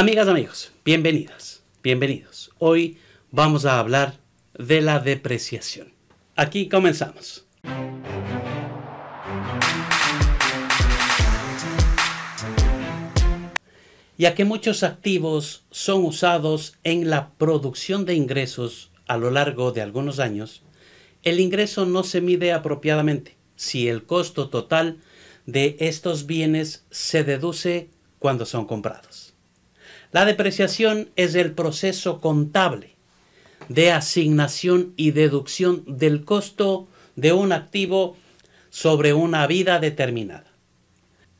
Amigas, amigos, bienvenidas, bienvenidos. Hoy vamos a hablar de la depreciación. Aquí comenzamos. ya que muchos activos son usados en la producción de ingresos a lo largo de algunos años, el ingreso no se mide apropiadamente si el costo total de estos bienes se deduce cuando son comprados. La depreciación es el proceso contable de asignación y deducción del costo de un activo sobre una vida determinada.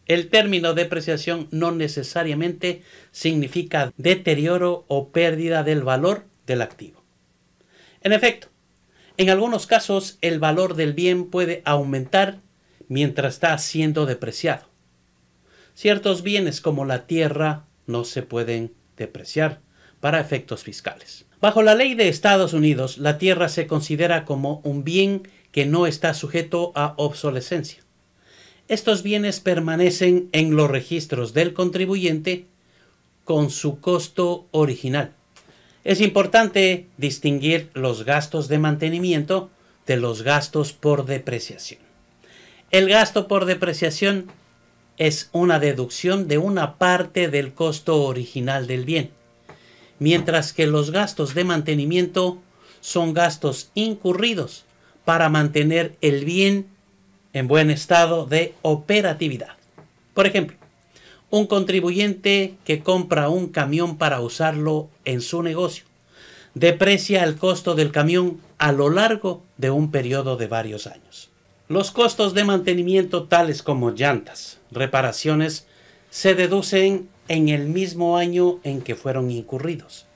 El término depreciación no necesariamente significa deterioro o pérdida del valor del activo. En efecto, en algunos casos el valor del bien puede aumentar mientras está siendo depreciado. Ciertos bienes como la tierra, no se pueden depreciar para efectos fiscales. Bajo la ley de Estados Unidos, la tierra se considera como un bien que no está sujeto a obsolescencia. Estos bienes permanecen en los registros del contribuyente con su costo original. Es importante distinguir los gastos de mantenimiento de los gastos por depreciación. El gasto por depreciación es una deducción de una parte del costo original del bien, mientras que los gastos de mantenimiento son gastos incurridos para mantener el bien en buen estado de operatividad. Por ejemplo, un contribuyente que compra un camión para usarlo en su negocio deprecia el costo del camión a lo largo de un periodo de varios años. Los costos de mantenimiento tales como llantas, reparaciones se deducen en el mismo año en que fueron incurridos.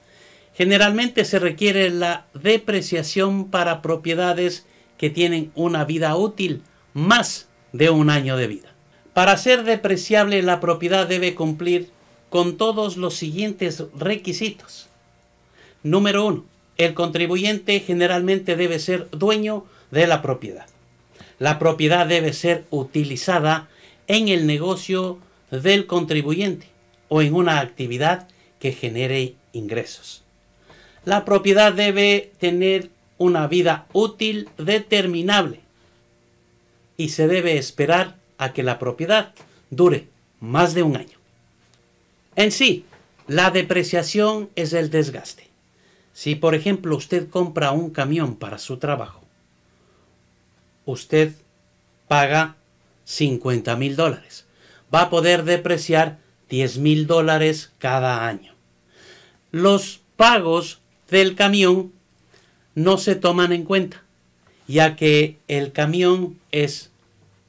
Generalmente se requiere la depreciación para propiedades que tienen una vida útil más de un año de vida. Para ser depreciable la propiedad debe cumplir con todos los siguientes requisitos. Número 1. El contribuyente generalmente debe ser dueño de la propiedad. La propiedad debe ser utilizada en el negocio del contribuyente o en una actividad que genere ingresos. La propiedad debe tener una vida útil determinable y se debe esperar a que la propiedad dure más de un año. En sí, la depreciación es el desgaste. Si por ejemplo usted compra un camión para su trabajo, usted paga 50 mil dólares. Va a poder depreciar 10 mil dólares cada año. Los pagos del camión no se toman en cuenta, ya que el camión es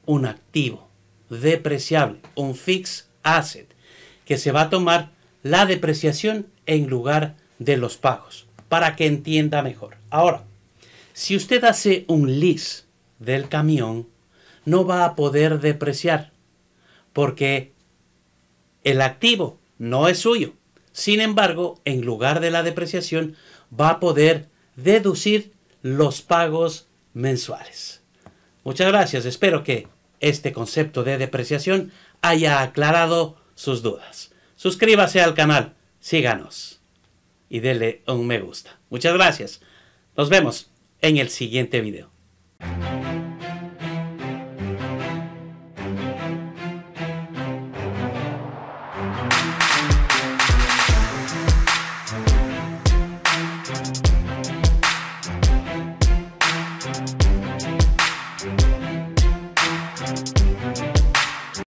un activo depreciable, un fixed asset, que se va a tomar la depreciación en lugar de los pagos, para que entienda mejor. Ahora, si usted hace un lease del camión, no va a poder depreciar porque el activo no es suyo. Sin embargo, en lugar de la depreciación, va a poder deducir los pagos mensuales. Muchas gracias, espero que este concepto de depreciación haya aclarado sus dudas. Suscríbase al canal, síganos y dele un me gusta. Muchas gracias. Nos vemos en el siguiente video.